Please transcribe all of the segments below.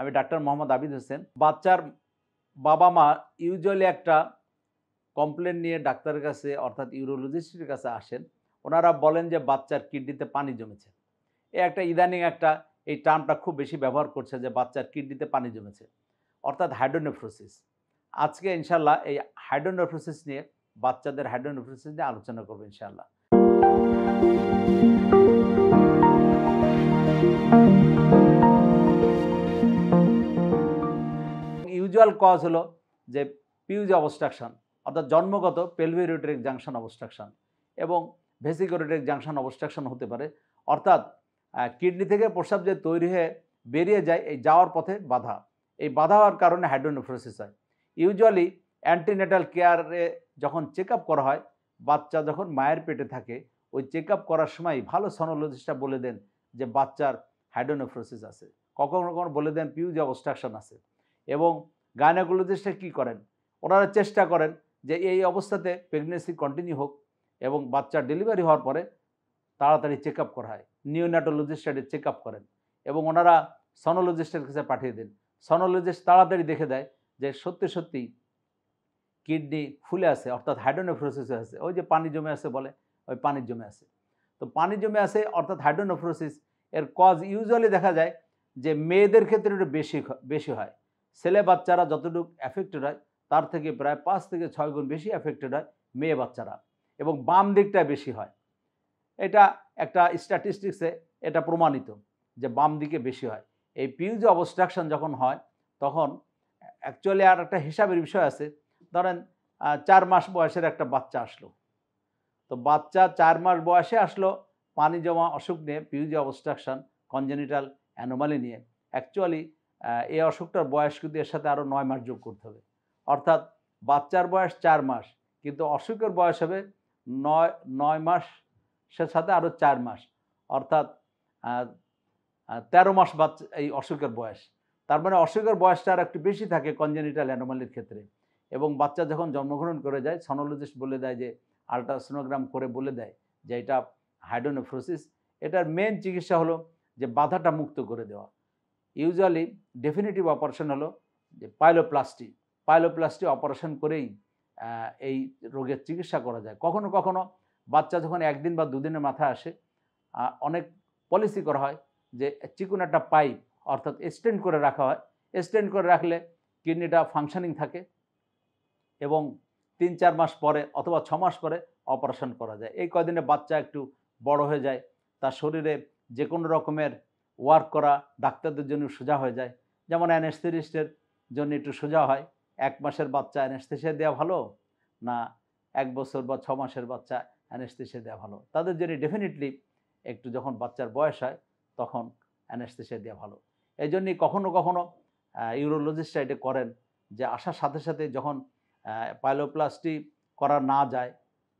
আমি ডাক্তার মোহাম্মদ আবিদ হোসেন বাচ্চার বাবা মা ইউজুয়ালি একটা কমপ্লেন নিয়ে ডাক্তারের কাছে অর্থাৎ ইউরোলজিস্টের কাছে আসেন ওনারা বলেন যে বাচ্চার কিডনিতে পানি জমেছে এ একটা ইদানিং একটা এই টার্মটা খুব বেশি ব্যবহার করছে যে বাচ্চার কিডনিতে পানি জমেছে অর্থাৎ হাইড্রোনেফ্রোসিস আজকে ইনশাল্লাহ এই হাইড্রোনেফ্রোসিস নিয়ে বাচ্চাদের হাইড্রোনেফ্রোসিস নিয়ে আলোচনা করবো ইনশাল্লাহ ইউজুয়াল কজ হলো যে পিউজ অবস্ট্রাকশন অর্থাৎ জন্মগত পেলভিরোটেরিক জাংশন অবস্ট্রাকশন এবং ভেসিকোরেটেরিক জাংশন অবস্ট্রাকশন হতে পারে অর্থাৎ কিডনি থেকে প্রস্রাব যে তৈরি হয়ে বেরিয়ে যায় এই যাওয়ার পথে বাধা এই বাধা হওয়ার কারণে হাইড্রোনিফ্রোসিস হয় ইউজুয়ালি অ্যান্টিনেটাল কেয়ারে যখন চেক করা হয় বাচ্চা যখন মায়ের পেটে থাকে ওই চেক করার সময় ভালো সনোলজিস্টটা বলে দেন যে বাচ্চার হাইড্রোনোফ্রোসিস আছে কখনো কখনো বলে দেন পিউজ অবস্ট্রাকশন আছে এবং গায়নাকোলজিস্টরা কী করেন ওনারা চেষ্টা করেন যে এই অবস্থাতে প্রেগনেন্সি কন্টিনিউ হোক এবং বাচ্চা ডেলিভারি হওয়ার পরে তাড়াতাড়ি চেক আপ করা হয় নিওনাটোলজিস্টরা চেক আপ করেন এবং ওনারা সনোলজিস্টের কাছে পাঠিয়ে দেন সনোলজিস্ট তাড়াতাড়ি দেখে দেয় যে সত্যি সত্যি কিডনি ফুলে আছে অর্থাৎ হাইড্রোনোফ্রোসিস আছে ওই যে পানি জমে আছে বলে ওই পানি জমে আছে তো পানি জমে আছে অর্থাৎ হাইড্রোনোফ্রোসিস এর কজ ইউজুয়ালি দেখা যায় যে মেয়েদের ক্ষেত্রে একটু বেশি বেশি হয় ছেলে বাচ্চারা যতটুকু অ্যাফেক্টেড হয় তার থেকে প্রায় পাঁচ থেকে ছয় গুণ বেশি অ্যাফেক্টেড হয় মেয়ে বাচ্চারা এবং বাম দিকটা বেশি হয় এটা একটা স্ট্যাটিস্টিক্সে এটা প্রমাণিত যে বাম দিকে বেশি হয় এই পিউজ অবস্ট্রাকশন যখন হয় তখন অ্যাকচুয়ালি আর একটা হিসাবের বিষয় আছে ধরেন চার মাস বয়সের একটা বাচ্চা আসলো তো বাচ্চা চার মাস বয়সে আসলো পানি জমা অসুখ নিয়ে পিউজ অবস্ট্রাকশন কনজেনিটাল অ্যানোমালি নিয়ে অ্যাকচুয়ালি এই অসুখটার বয়স কিন্তু এর সাথে আরও নয় মাস যোগ করতে হবে অর্থাৎ বাচ্চার বয়স চার মাস কিন্তু অসুখের বয়স হবে নয় নয় মাস সে সাথে আরও চার মাস অর্থাৎ তেরো মাস বাচ্চা এই অসুখের বয়স তার মানে অসুখের বয়সটা আর একটু বেশি থাকে কনজেনিটাল অ্যানোমালির ক্ষেত্রে এবং বাচ্চা যখন জন্মগ্রহণ করে যায় সনোলজিস্ট বলে দেয় যে আলট্রাসোনোগ্রাম করে বলে দেয় যে এটা হাইডোনেফ্রোসিস এটার মেন চিকিৎসা হলো যে বাধাটা মুক্ত করে দেওয়া ইউজুয়ালি ডেফিনেটিভ অপারেশন হলো যে পাইলোপ্লাস্টি পাইলোপ্লাস্টি অপারেশন করেই এই রোগের চিকিৎসা করা যায় কখনো কখনো বাচ্চা যখন একদিন বা দুদিনের মাথায় আসে অনেক পলিসি করা হয় যে চিকুন একটা পাইপ অর্থাৎ এক্সটেন্ড করে রাখা হয় এক্সটেন্ড করে রাখলে কিডনিটা ফাংশনিং থাকে এবং তিন চার মাস পরে অথবা ছ মাস পরে অপারেশন করা যায় এই কদিনে বাচ্চা একটু বড় হয়ে যায় তার শরীরে যে কোনো রকমের ওয়ার্ক করা ডাক্তারদের জন্য সোজা হয়ে যায় যেমন অ্যানেস্থেটিস্টের জন্য একটু সোজা হয় এক মাসের বাচ্চা অ্যানেস্থেশিয়া দেওয়া ভালো না এক বছর বা ছ মাসের বাচ্চা অ্যানেস্থেশিয়া দেওয়া ভালো তাদের জন্য ডেফিনেটলি একটু যখন বাচ্চার বয়স হয় তখন অ্যানেস্থেশিয়া দেওয়া ভালো এই জন্যই কখনও কখনও ইউরোলজিস্টরা এটা করেন যে আসার সাথে সাথে যখন পাইলোপ্লাস্টি করা না যায়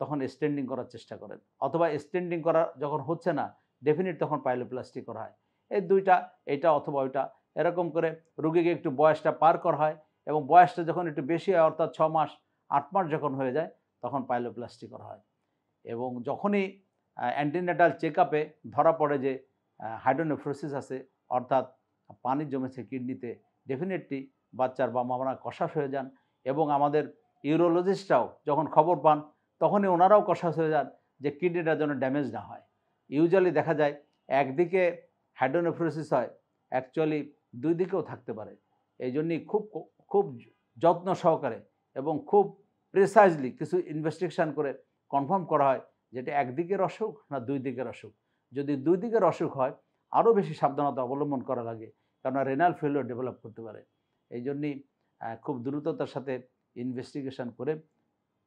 তখন স্ট্যান্ডিং করার চেষ্টা করেন অথবা স্ট্যান্ডিং করা যখন হচ্ছে না ডেফিনেট তখন পাইলোপ্লাস্টি করা হয় এই দুইটা এটা অথবা ওইটা এরকম করে রুগীকে একটু বয়সটা পার করা হয় এবং বয়সটা যখন একটু বেশি হয় অর্থাৎ ছ মাস আট মাস যখন হয়ে যায় তখন পাইলোপ্লাস্টি করা হয় এবং যখনই অ্যান্টিনেটাল চেক ধরা পড়ে যে হাইড্রোনেফ্রোসিস আছে অর্থাৎ পানি জমেছে কিডনিতে ডেফিনেটলি বাচ্চার বা মামারা কষাস হয়ে যান এবং আমাদের ইউরোলজিস্টরাও যখন খবর পান তখনই ওনারাও কষাস হয়ে যান যে কিডনিটা যেন ড্যামেজ না হয় ইউজুয়ালি দেখা যায় একদিকে হাইড্রোনেফ্রোসিস হয় অ্যাকচুয়ালি দুই দিকেও থাকতে পারে এই জন্যই খুব খুব যত্ন সহকারে এবং খুব প্রিসাইজলি কিছু ইনভেস্টিগেশান করে কনফার্ম করা হয় যেটা একদিকের অসুখ না দুই দিকের অসুখ যদি দুই দিকের অসুখ হয় আরও বেশি সাবধানতা অবলম্বন করা লাগে কারণ রেনাল ফেলিওর ডেভেলপ করতে পারে এই জন্যই খুব দ্রুততার সাথে ইনভেস্টিগেশন করে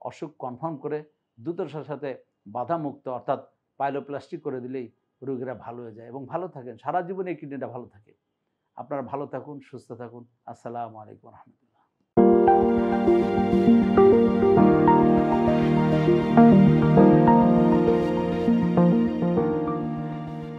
অসুখ কনফার্ম করে দ্রুততার সাথে বাধামুক্ত অর্থাৎ পাইলোপ্লাস্টিক করে দিলেই রোগীরা ভালো হয়ে যায় এবং ভালো থাকেন সারা জীবনে এই কিডনিটা ভালো থাকে আপনারা ভালো থাকুন সুস্থ থাকুন আসসালামু আলাইকুম রহমতুল্লাহ